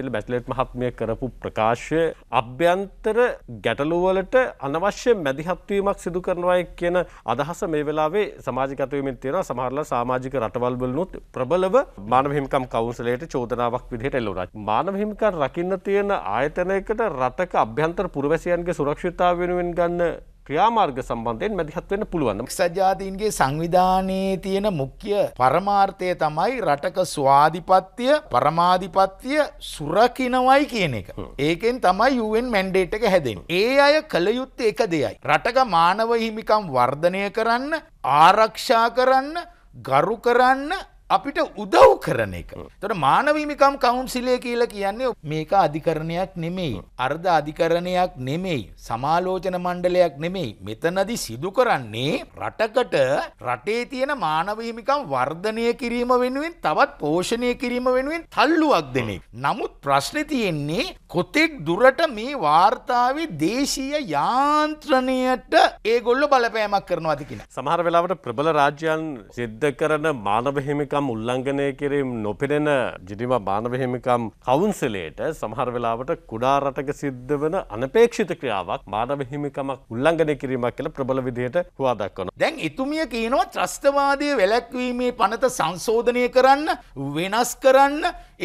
සුසිල් බැස්ලට් මහත්මය කරපු ප්‍රකාශය අභ්‍යන්තර ගැටලුවලට අනවශ්‍ය මැදිහත්වීමක් සිදු කරනවාය කියන අදහස මේ වෙලාවේ සමාජිකතවමින් තියෙන සමහරල සමාජික රටවල්වලනුත් ප්‍රබලව මානවහිමිකම් කවුන්සලට චෝදනාවක් විදිහට එල්ලුණා මානවහිමිකන් රකින්න තියෙන ආයතනයකට රටක අභ්‍යන්තර පුරවැසියන්ගේ සුරක්ෂිතාව වෙනුවෙන් ගන්න ක්‍රියාමාර්ග සම්බන්ධයෙන් මැදිහත් වෙන්න පුළුවන්. එක්සත්ජාතීන්ගේ සංවිධානයේ තියෙන මුඛ්‍ය පරමාර්ථය තමයි රටක ස්වාධිපත්‍ය පරමාධිපත්‍ය සුරකිනවයි කියන එක. ඒකෙන් තමයි UN මැන්ඩේට් එක හැදෙන්නේ. ඒ අය කළ යුත්තේ එක දෙයයි. රටක මානව හිමිකම් වර්ධනය කරන්න, ආරක්ෂා කරන්න, ගරු කරන්න අපිට උදව් කරන එක. තොට මානවීමිකම් කවුන්සිලය කියලා කියන්නේ මේක අධිකරණයක් නෙමෙයි. අර්ධ අධිකරණයක් නෙමෙයි. සමාලෝචන මණ්ඩලයක් නෙමෙයි. මෙතනදි සිදු කරන්නේ රටකට රටේ තියෙන මානවහිමිකම් වර්ධනය කිරීම වෙනුවෙන් තවත් පෝෂණය කිරීම වෙනුවෙන් තල්ලුවක් දෙනෙක්. නමුත් ප්‍රශ්න තියෙන්නේ කොතෙක් දුරට මේ වාර්තාවේ දේශීය යාන්ත්‍රණයට ඒගොල්ල බලපෑමක් කරනවා තිකෙන. සමහර වෙලාවට ප්‍රබල රාජ්‍යයන් සිද්ධ කරන මානවහිමිකම් උල්ලංඝනය කිරීම නොපෙනෙන ජිඩිම මානවහිමිකම් කවුන්සලේට සමහර වෙලාවට කුඩා රටක සිද්ධ වන අනපේක්ෂිත ක්‍රියාවක් මානවහිමිකමක් උල්ලංඝනය කිරීමක් කියලා ප්‍රබල විදිහට හුවා දක්වනවා. දැන් ඉතුමිය කියනවා ත්‍රස්තවාදයේ වැළැක්වීමේ පනත සංශෝධනය කරන්න වෙනස් කරන්න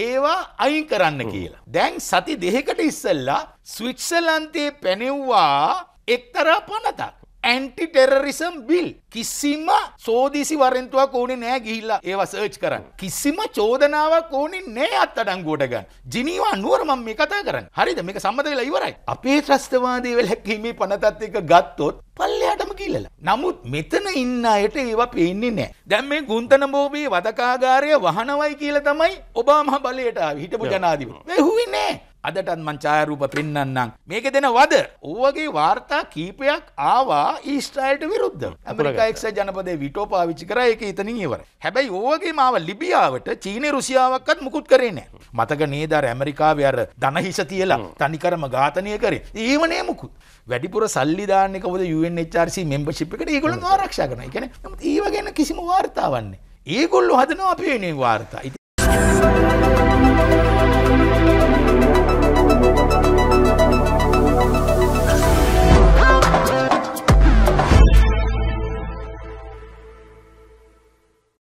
ඒවා අයින් කරන්න කියලා. දැන් සති දෙක එහෙකට ඉස්සල්ලා ස්විට්සලන්තයේ පැනෙව්වා එක්තරා පනතක්. ඇන්ටි ටෙරරිසම් බිල් කිසිම සෝදිසි වරෙන්තුවක් ඕනේ නෑ ගිහිල්ලා ඒවා සර්ච් කරන්න. කිසිම චෝදනාවක් ඕනේ නෑ අත්අඩංගුවට ගන්න. ජිනීවා නුවර මම මේ කතා කරන්නේ. හරිද? මේක සම්මත වෙලා ඉවරයි. අපේ ත්‍රස්තවාදී වෙලා කීමේ පනතත් එක ගත්තොත් පල්ලෙහාටම කිල්ලලා. නමුත් මෙතන ඉන්න අයට ඒවා පේන්නේ නෑ. දැන් මේ ගුන්තනබෝබේ වදකාගාරය වහනවයි කියලා තමයි ඔබාමා බලයට ආවේ හිටපු ජනාධිපති. මේ හුවේ නෑ. අදටත් මං ඡායාරූප පෙන්වන්නම්. මේක දෙන වද ඕවගේ වාර්තා කීපයක් ආවා ඊශ්‍රායල්ට විරුද්ධව. ඇමරිකා එක්සත් ජනපදයේ විටෝ පාවිච්චි කරා ඒක එතනින් ඉවරයි. හැබැයි ඕවගේම ආව ලිබියාවට චීනේ රුසියාවක්වත් මුකුත් කරේ නැහැ. මතක නේද අර ඇමරිකාවේ අර ධන හිස තියලා තනිකරම ඝාතනය කරේ. ඊම නේ මුකුත්. වැඩිපුර සල්ලි දාන්නේ කවුද UNHRC membership එකට ඒගොල්ලෝ ආරක්ෂා කරනවා. ඒ කියන්නේ ඒව ගැන කිසිම වාර්තාවක් නැහැ. ඒගොල්ලෝ හදනවා අපේ වෙනුවෙන් වාර්තා.